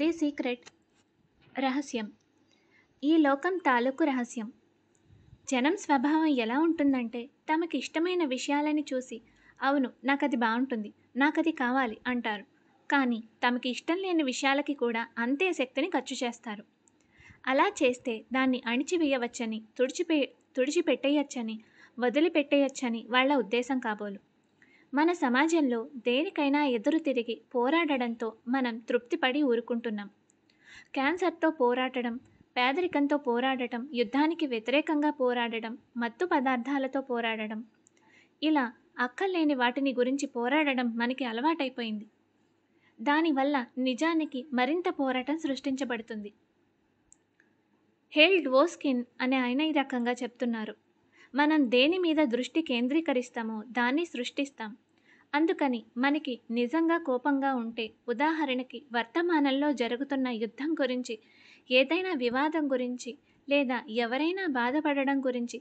the secret రహస్యం ఈ లోకం తాలూకు రహస్యం జనం స్వభావం ఎలా ఉంటుందంటే తమకి ఇష్టమైన విషయాలని చూసి అవును నాకు అది బాగుంటుంది నాకు అది కావాలి అంటారు కానీ తమకి ఇష్టం లేని విషయాలకి కూడా అంతే శక్తిని ఖర్చు చేస్తారు అలా చేస్తే దాన్ని అణిచివేయవచ్చని తుడిచిపే తుడిచిపెట్టేయచ్చని వదిలిపెట్టేయచ్చని వాళ్ళ ఉద్దేశం కాబోలు మన సమాజంలో దేనికైనా ఎదురు తిరిగి పోరాడడంతో మనం తృప్తిపడి ఊరుకుంటున్నాం క్యాన్సర్తో పోరాటడం పేదరికంతో పోరాడటం యుద్ధానికి వ్యతిరేకంగా పోరాడడం మత్తు పదార్థాలతో పోరాడడం ఇలా అక్కర్లేని వాటిని గురించి పోరాడడం మనకి అలవాటైపోయింది దానివల్ల నిజానికి మరింత పోరాటం సృష్టించబడుతుంది హేల్డ్ వోస్కిన్ అనే ఆయన ఈ రకంగా చెప్తున్నారు మనం దేని మీద దృష్టి కేంద్రీకరిస్తామో దాన్ని సృష్టిస్తాం అందుకని మనకి నిజంగా కోపంగా ఉంటే ఉదాహరణకి వర్తమానంలో జరుగుతున్న యుద్ధం గురించి ఏదైనా వివాదం గురించి లేదా ఎవరైనా బాధపడడం గురించి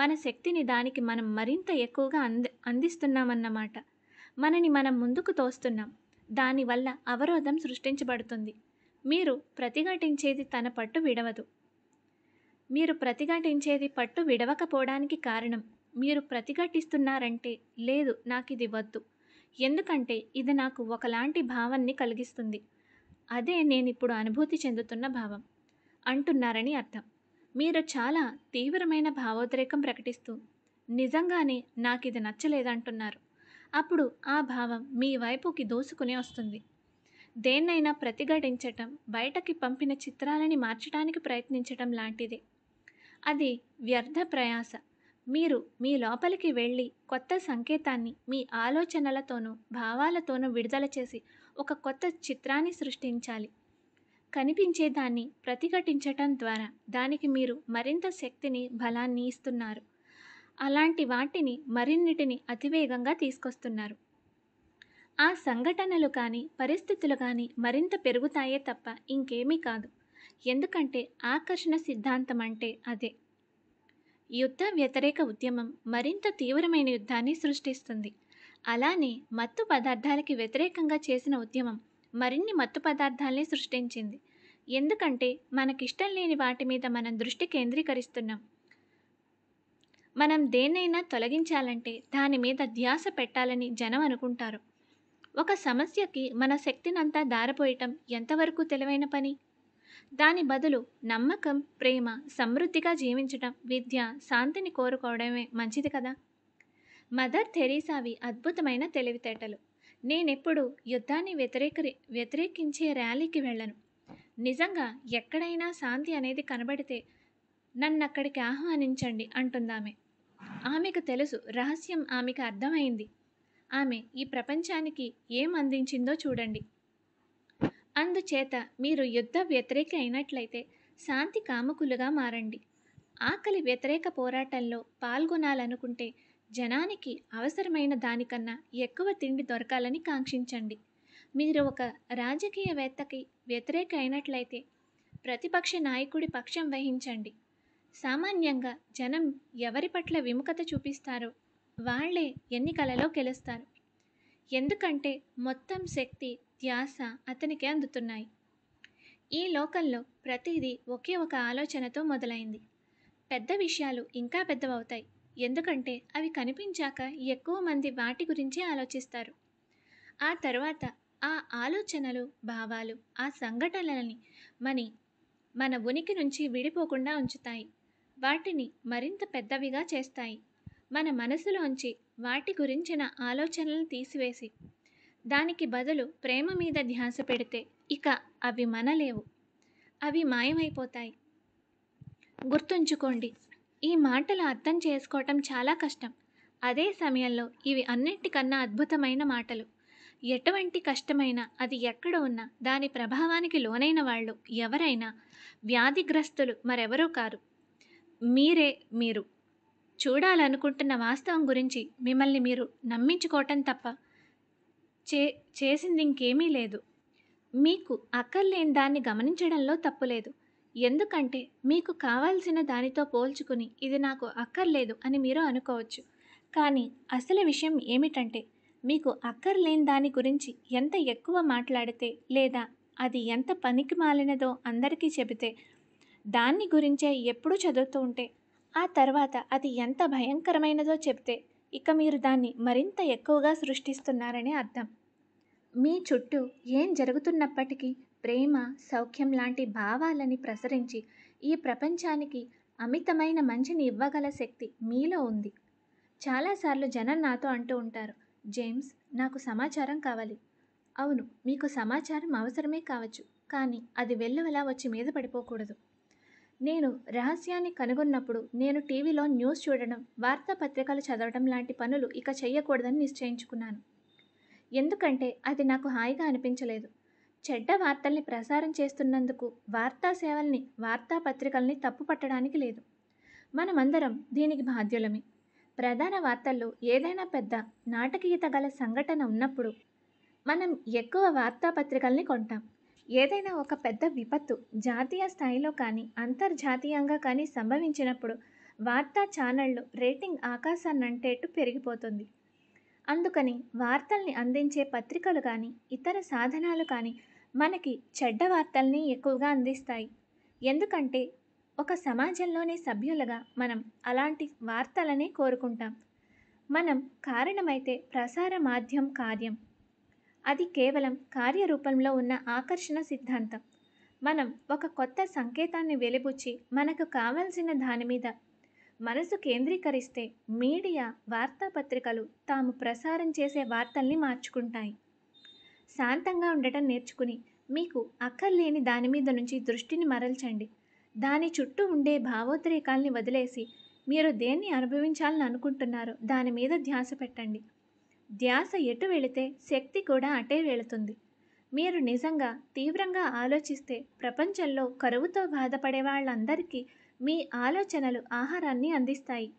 మన శక్తిని దానికి మనం మరింత ఎక్కువగా అంది అందిస్తున్నామన్నమాట మనని మనం ముందుకు తోస్తున్నాం దానివల్ల అవరోధం సృష్టించబడుతుంది మీరు ప్రతిఘటించేది తన పట్టు విడవదు మీరు ప్రతిఘటించేది పట్టు విడవకపోవడానికి కారణం మీరు ప్రతిఘటిస్తున్నారంటే లేదు నాకు ఇది వద్దు ఎందుకంటే ఇది నాకు ఒకలాంటి భావాన్ని కలిగిస్తుంది అదే నేను ఇప్పుడు అనుభూతి చెందుతున్న భావం అంటున్నారని అర్థం మీరు చాలా తీవ్రమైన భావోద్రేకం ప్రకటిస్తూ నిజంగానే నాకు ఇది నచ్చలేదంటున్నారు అప్పుడు ఆ భావం మీ వైపుకి దోసుకునే వస్తుంది దేన్నైనా ప్రతిఘటించటం బయటకి పంపిన చిత్రాలని మార్చడానికి ప్రయత్నించటం లాంటిదే అది వ్యర్థ ప్రయాస మీరు మీ లోపలికి వెళ్ళి కొత్త సంకేతాన్ని మీ ఆలోచనలతోనూ భావాలతోనూ విడుదల చేసి ఒక కొత్త చిత్రాన్ని సృష్టించాలి కనిపించేదాన్ని ప్రతిఘటించటం ద్వారా దానికి మీరు మరింత శక్తిని బలాన్ని ఇస్తున్నారు అలాంటి వాటిని మరిన్నిటిని అతివేగంగా తీసుకొస్తున్నారు ఆ సంఘటనలు కానీ పరిస్థితులు కానీ మరింత పెరుగుతాయే తప్ప ఇంకేమీ కాదు ఎందుకంటే ఆకర్షణ సిద్ధాంతం అంటే అదే యుద్ధ వ్యతిరేక ఉద్యమం మరింత తీవ్రమైన యుద్ధాన్ని సృష్టిస్తుంది అలానే మత్తు పదార్థాలకి వ్యతిరేకంగా చేసిన ఉద్యమం మరిన్ని మత్తు పదార్థాలని సృష్టించింది ఎందుకంటే మనకిష్టం లేని వాటి మీద మనం దృష్టి కేంద్రీకరిస్తున్నాం మనం దేన్నైనా తొలగించాలంటే దాని మీద ధ్యాస పెట్టాలని జనం అనుకుంటారు ఒక సమస్యకి మన శక్తినంతా దారపోయటం ఎంతవరకు తెలివైన పని దాని బదులు నమ్మకం ప్రేమ సమృద్ధిగా జీవించటం విద్య శాంతిని కోరుకోవడమే మంచిది కదా మదర్ థెరీసావి అద్భుతమైన తెలివితేటలు నేనెప్పుడు యుద్ధాన్ని వ్యతిరేక వ్యతిరేకించే ర్యాలీకి వెళ్ళను నిజంగా ఎక్కడైనా శాంతి అనేది కనబడితే నన్నక్కడికి ఆహ్వానించండి అంటుందామె ఆమెకు తెలుసు రహస్యం ఆమెకు అర్థమైంది ఆమె ఈ ప్రపంచానికి ఏం అందించిందో చూడండి అందుచేత మీరు యుద్ధ వ్యతిరేక అయినట్లయితే శాంతి కాముకులుగా మారండి ఆకలి వ్యతిరేక పోరాటంలో పాల్గొనాలనుకుంటే జనానికి అవసరమైన దానికన్నా ఎక్కువ తిండి దొరకాలని కాంక్షించండి మీరు ఒక రాజకీయవేత్తకి వ్యతిరేక అయినట్లయితే ప్రతిపక్ష నాయకుడి పక్షం వహించండి సామాన్యంగా జనం ఎవరి పట్ల విముఖత చూపిస్తారో వాళ్లే ఎన్నికలలో గెలుస్తారు ఎందుకంటే మొత్తం శక్తి ధ్యాస అతనికే అందుతున్నాయి ఈ లోకంలో ప్రతిదీ ఒకే ఒక ఆలోచనతో మొదలైంది పెద్ద విషయాలు ఇంకా పెద్దవవుతాయి ఎందుకంటే అవి కనిపించాక ఎక్కువ మంది వాటి గురించి ఆలోచిస్తారు ఆ తర్వాత ఆ ఆలోచనలు భావాలు ఆ సంఘటనలని మని మన ఉనికి నుంచి విడిపోకుండా ఉంచుతాయి వాటిని మరింత పెద్దవిగా చేస్తాయి మన మనసులోంచి వాటి గురించిన ఆలోచనలు తీసివేసి దానికి బదులు ప్రేమ మీద ధ్యాస పెడితే ఇక అవి మనలేవు అవి మాయమైపోతాయి గుర్తుంచుకోండి ఈ మాటలు అర్థం చేసుకోవటం చాలా కష్టం అదే సమయంలో ఇవి అన్నింటికన్నా అద్భుతమైన మాటలు ఎటువంటి కష్టమైనా అది ఎక్కడ ఉన్నా దాని ప్రభావానికి లోనైన వాళ్ళు ఎవరైనా వ్యాధిగ్రస్తులు మరెవరూ కారు మీరే మీరు చూడాలనుకుంటున్న వాస్తవం గురించి మిమ్మల్ని మీరు నమ్మించుకోవటం తప్ప చే చేసింది ఇంకేమీ లేదు మీకు అక్కర్లేని దాన్ని గమనించడంలో తప్పులేదు ఎందుకంటే మీకు కావాల్సిన దానితో పోల్చుకుని ఇది నాకు అక్కర్లేదు అని మీరు అనుకోవచ్చు కానీ అసలు విషయం ఏమిటంటే మీకు అక్కర్లేని దాని గురించి ఎంత ఎక్కువ మాట్లాడితే లేదా అది ఎంత పనికి మాలినదో అందరికీ చెబితే దాన్ని గురించే ఎప్పుడూ చదువుతూ ఉంటే ఆ తర్వాత అది ఎంత భయంకరమైనదో చెబితే ఇక మీరు దాన్ని మరింత ఎక్కువగా సృష్టిస్తున్నారని అర్థం మీ చుట్టూ ఏం జరుగుతున్నప్పటికీ ప్రేమ సౌఖ్యం లాంటి భావాలని ప్రసరించి ఈ ప్రపంచానికి అమితమైన మంచిని ఇవ్వగల శక్తి మీలో ఉంది చాలాసార్లు జనం నాతో అంటూ ఉంటారు జేమ్స్ నాకు సమాచారం కావాలి అవును మీకు సమాచారం అవసరమే కావచ్చు కానీ అది వెల్లువలా వచ్చి మీద పడిపోకూడదు నేను రహస్యాన్ని కనుగొన్నప్పుడు నేను టీవీలో న్యూస్ చూడడం వార్తాపత్రికలు చదవడం లాంటి పనులు ఇక చేయకూడదని నిశ్చయించుకున్నాను ఎందుకంటే అది నాకు హాయిగా అనిపించలేదు చెడ్డ వార్తల్ని ప్రసారం చేస్తున్నందుకు వార్తా సేవల్ని వార్తాపత్రికల్ని తప్పు పట్టడానికి లేదు మనమందరం దీనికి బాధ్యులమే ప్రధాన వార్తల్లో ఏదైనా పెద్ద నాటకీయత గల సంఘటన ఉన్నప్పుడు మనం ఎక్కువ వార్తాపత్రికల్ని కొంటాం ఏదైనా ఒక పెద్ద విపత్తు జాతీయ స్థాయిలో కానీ అంతర్జాతీయంగా కానీ సంభవించినప్పుడు వార్తా ఛానళ్ళు రేటింగ్ ఆకాశాన్నంటేట్టు పెరిగిపోతుంది అందుకని వార్తల్ని అందించే పత్రికలు కానీ ఇతర సాధనాలు కానీ మనకి చెడ్డ వార్తల్ని ఎక్కువగా అందిస్తాయి ఎందుకంటే ఒక సమాజంలోని సభ్యులుగా మనం అలాంటి వార్తలనే కోరుకుంటాం మనం కారణమైతే ప్రసార మాధ్యం కార్యం అది కేవలం కార్యరూపంలో ఉన్న ఆకర్షణ సిద్ధాంతం మనం ఒక కొత్త సంకేతాన్ని వెలిబుచ్చి మనకు కావలసిన దాని మీద మనసు కేంద్రీకరిస్తే మీడియా వార్తాపత్రికలు తాము ప్రసారం చేసే వార్తల్ని మార్చుకుంటాయి శాంతంగా ఉండటం నేర్చుకుని మీకు అక్కర్లేని దాని మీద నుంచి దృష్టిని మరల్చండి దాని చుట్టూ ఉండే భావోద్రేకాల్ని వదిలేసి మీరు దేన్ని అనుభవించాలని అనుకుంటున్నారో దాని మీద ధ్యాస పెట్టండి ధ్యాస ఎటు వెళితే శక్తి కూడా అటే వెళుతుంది మీరు నిజంగా తీవ్రంగా ఆలోచిస్తే ప్రపంచంలో కరువుతో బాధపడే వాళ్ళందరికీ మీ ఆలోచనలు ఆహారాన్ని అందిస్తాయి